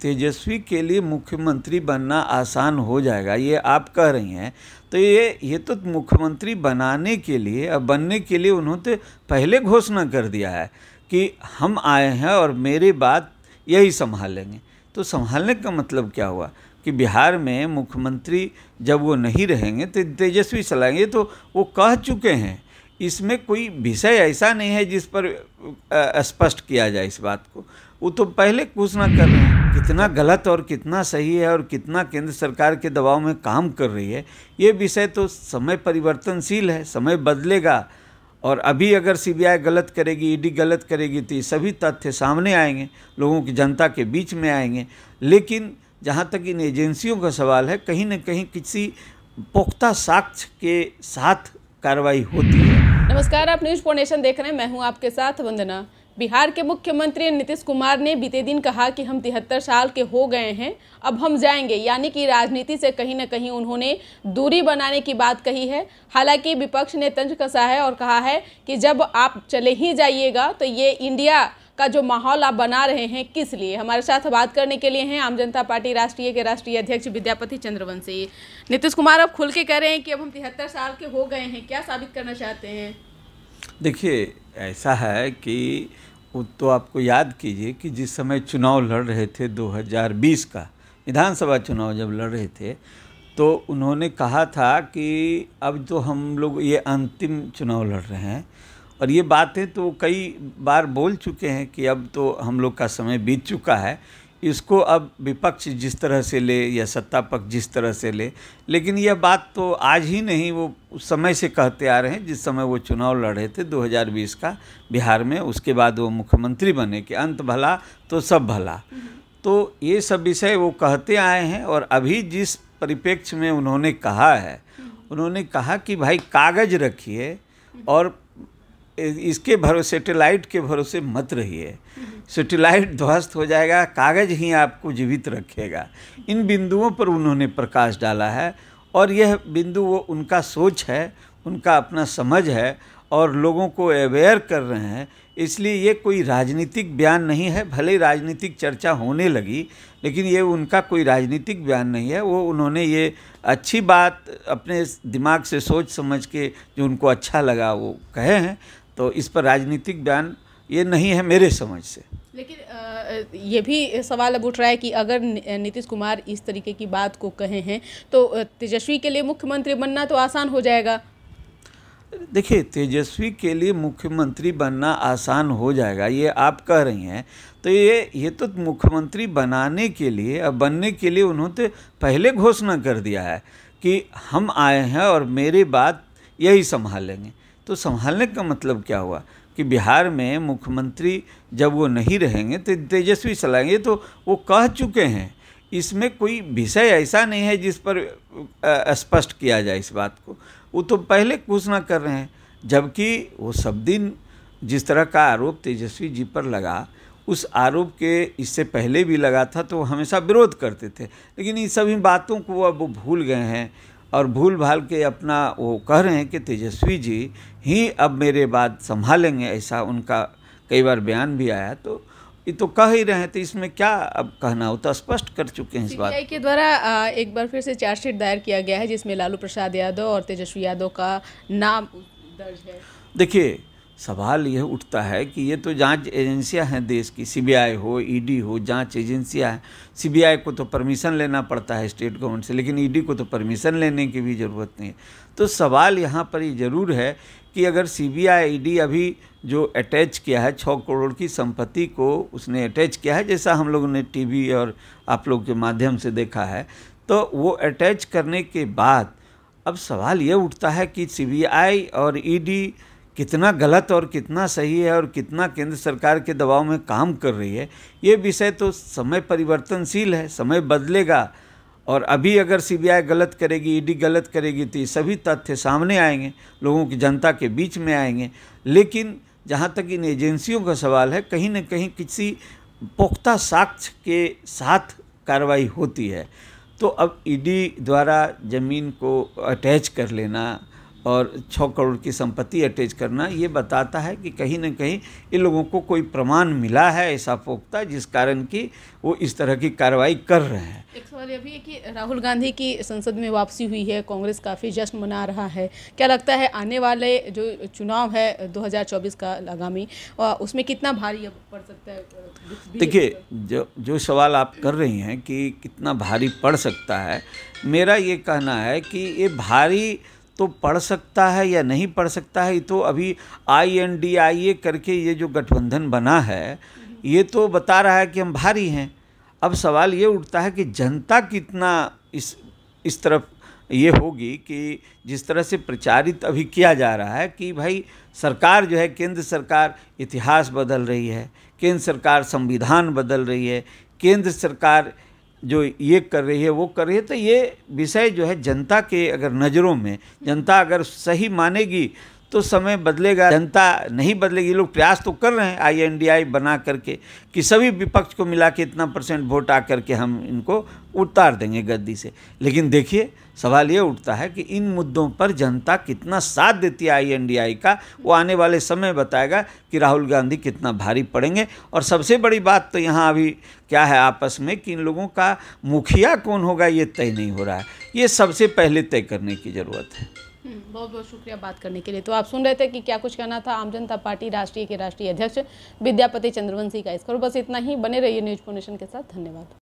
तेजस्वी के लिए मुख्यमंत्री बनना आसान हो जाएगा ये आप कह रही हैं तो ये ये तो मुख्यमंत्री बनाने के लिए अब बनने के लिए उन्होंने तो पहले घोषणा कर दिया है कि हम आए हैं और मेरे बात यही संभालेंगे तो संभालने का मतलब क्या हुआ कि बिहार में मुख्यमंत्री जब वो नहीं रहेंगे तो तेजस्वी चलाएंगे तो वो कह चुके हैं इसमें कोई विषय ऐसा नहीं है जिस पर स्पष्ट किया जाए इस बात को वो तो पहले घोषणा कर रहे हैं कितना गलत और कितना सही है और कितना केंद्र सरकार के दबाव में काम कर रही है ये विषय तो समय परिवर्तनशील है समय बदलेगा और अभी अगर सीबीआई गलत करेगी ईडी गलत करेगी तो ये सभी तथ्य सामने आएंगे लोगों की जनता के बीच में आएंगे लेकिन जहाँ तक इन एजेंसियों का सवाल है कहीं ना कहीं किसी पुख्ता साक्ष्य के साथ कार्रवाई होती है नमस्कार आप न्यूज फोर्नेशन देख रहे हैं मैं हूँ आपके साथ वंदना बिहार के मुख्यमंत्री नीतीश कुमार ने बीते दिन कहा कि हम तिहत्तर साल के हो गए हैं अब हम जाएंगे यानी कि राजनीति से कहीं ना कहीं उन्होंने दूरी बनाने की बात कही है हालांकि विपक्ष ने तंज कसा है और कहा है कि जब आप चले ही जाइएगा तो ये इंडिया का जो माहौल आप बना रहे हैं किस लिए हमारे साथ बात करने के लिए हैं आम जनता पार्टी राष्ट्रीय के राष्ट्रीय अध्यक्ष विद्यापति चंद्रवंशी नीतीश कुमार अब खुल के कह रहे हैं कि अब हम तिहत्तर साल के हो गए हैं क्या साबित करना चाहते हैं देखिए ऐसा है कि वो तो आपको याद कीजिए कि जिस समय चुनाव लड़ रहे थे 2020 का विधानसभा चुनाव जब लड़ रहे थे तो उन्होंने कहा था कि अब तो हम लोग ये अंतिम चुनाव लड़ रहे हैं और ये बातें तो कई बार बोल चुके हैं कि अब तो हम लोग का समय बीत चुका है इसको अब विपक्ष जिस तरह से ले या सत्ता पक्ष जिस तरह से ले लेकिन यह बात तो आज ही नहीं वो उस समय से कहते आ रहे हैं जिस समय वो चुनाव लड़ रहे थे 2020 का बिहार में उसके बाद वो मुख्यमंत्री बने कि अंत भला तो सब भला तो ये सब विषय वो कहते आए हैं और अभी जिस परिप्रेक्ष्य में उन्होंने कहा है उन्होंने कहा कि भाई कागज़ रखिए और इसके भरोसे सेटेलाइट के भरोसे मत रहिए सेटेलाइट ध्वस्त हो जाएगा कागज़ ही आपको जीवित रखेगा इन बिंदुओं पर उन्होंने प्रकाश डाला है और यह बिंदु वो उनका सोच है उनका अपना समझ है और लोगों को अवेयर कर रहे हैं इसलिए ये कोई राजनीतिक बयान नहीं है भले ही राजनीतिक चर्चा होने लगी लेकिन ये उनका कोई राजनीतिक बयान नहीं है वो उन्होंने ये अच्छी बात अपने दिमाग से सोच समझ के जो उनको अच्छा लगा वो कहे हैं तो इस पर राजनीतिक बयान ये नहीं है मेरे समझ से लेकिन ये भी सवाल अब उठ रहा है कि अगर नीतीश कुमार इस तरीके की बात को कहे हैं तो तेजस्वी के लिए मुख्यमंत्री बनना तो आसान हो जाएगा देखिए तेजस्वी के लिए मुख्यमंत्री बनना आसान हो जाएगा ये आप कह रही हैं तो ये ये तो मुख्यमंत्री बनाने के लिए अब बनने के लिए उन्होंने पहले घोषणा कर दिया है कि हम आए हैं और मेरे बात यही संभालेंगे तो संभालने का मतलब क्या हुआ कि बिहार में मुख्यमंत्री जब वो नहीं रहेंगे तो तेजस्वी चलाएंगे तो वो कह चुके हैं इसमें कोई विषय ऐसा नहीं है जिस पर स्पष्ट किया जाए इस बात को वो तो पहले घोषणा कर रहे हैं जबकि वो सब दिन जिस तरह का आरोप तेजस्वी जी पर लगा उस आरोप के इससे पहले भी लगा था तो हमेशा विरोध करते थे लेकिन इन सभी बातों को अब वो भूल गए हैं और भूल भाल के अपना वो कह रहे हैं कि तेजस्वी जी ही अब मेरे बाद संभालेंगे ऐसा उनका कई बार बयान भी आया तो ये तो कह ही रहे हैं तो इसमें क्या अब कहना हो तो स्पष्ट कर चुके हैं इस बात के द्वारा एक बार फिर से चार्जशीट दायर किया गया है जिसमें लालू प्रसाद यादव और तेजस्वी यादव का नाम दर्ज है देखिए सवाल यह उठता है कि ये तो जांच एजेंसियां हैं देश की सीबीआई हो ईडी हो जांच एजेंसियां हैं सीबीआई को तो परमिशन लेना पड़ता है स्टेट गवर्नमेंट से लेकिन ईडी को तो परमिशन लेने की भी ज़रूरत नहीं है तो सवाल यहाँ पर ये ज़रूर है कि अगर सीबीआई ईडी अभी जो अटैच किया है छः करोड़ की संपत्ति को उसने अटैच किया है जैसा हम लोगों ने टी और आप लोग के माध्यम से देखा है तो वो अटैच करने के बाद अब सवाल ये उठता है कि सी और ई कितना गलत और कितना सही है और कितना केंद्र सरकार के दबाव में काम कर रही है ये विषय तो समय परिवर्तनशील है समय बदलेगा और अभी अगर सीबीआई गलत करेगी ईडी e गलत करेगी तो ये सभी तथ्य सामने आएंगे लोगों की जनता के बीच में आएंगे लेकिन जहाँ तक इन एजेंसियों का सवाल है कहीं ना कहीं किसी पुख्ता साक्ष्य के साथ कार्रवाई होती है तो अब ईडी e द्वारा ज़मीन को अटैच कर लेना और छः करोड़ की संपत्ति अटैच करना ये बताता है कि कहीं ना कहीं इन लोगों को कोई प्रमाण मिला है ऐसा पोखता जिस कारण कि वो इस तरह की कार्रवाई कर रहे हैं एक सवाल ये भी है कि राहुल गांधी की संसद में वापसी हुई है कांग्रेस काफ़ी जश्न मना रहा है क्या लगता है आने वाले जो चुनाव है 2024 का आगामी उसमें कितना भारी पड़ सकता है देखिए जो जो सवाल आप कर रही हैं कि कितना भारी पड़ सकता है मेरा ये कहना है कि ये भारी तो पढ़ सकता है या नहीं पढ़ सकता है तो अभी आई एन डी आई ए करके ये जो गठबंधन बना है ये तो बता रहा है कि हम भारी हैं अब सवाल ये उठता है कि जनता कितना इस इस तरफ ये होगी कि जिस तरह से प्रचारित अभी किया जा रहा है कि भाई सरकार जो है केंद्र सरकार इतिहास बदल रही है केंद्र सरकार संविधान बदल रही है केंद्र सरकार जो ये कर रही है वो कर रही है तो ये विषय जो है जनता के अगर नज़रों में जनता अगर सही मानेगी तो समय बदलेगा जनता नहीं बदलेगी लोग प्रयास तो कर रहे हैं आई एन डी आई बना करके कि सभी विपक्ष को मिला के इतना परसेंट वोट आ करके हम इनको उतार देंगे गद्दी से लेकिन देखिए सवाल ये उठता है कि इन मुद्दों पर जनता कितना साथ देती है आई एन डी आई का वो आने वाले समय बताएगा कि राहुल गांधी कितना भारी पड़ेंगे और सबसे बड़ी बात तो यहाँ अभी क्या है आपस में कि इन लोगों का मुखिया कौन होगा ये तय नहीं हो रहा है ये सबसे पहले तय करने की ज़रूरत है हम्म, बहुत बहुत शुक्रिया बात करने के लिए तो आप सुन रहे थे कि क्या कुछ कहना था आम जनता पार्टी राष्ट्रीय के राष्ट्रीय अध्यक्ष विद्यापति चंद्रवंशी का इसको बस इतना ही बने रहिए न्यूज फोनेशन के साथ धन्यवाद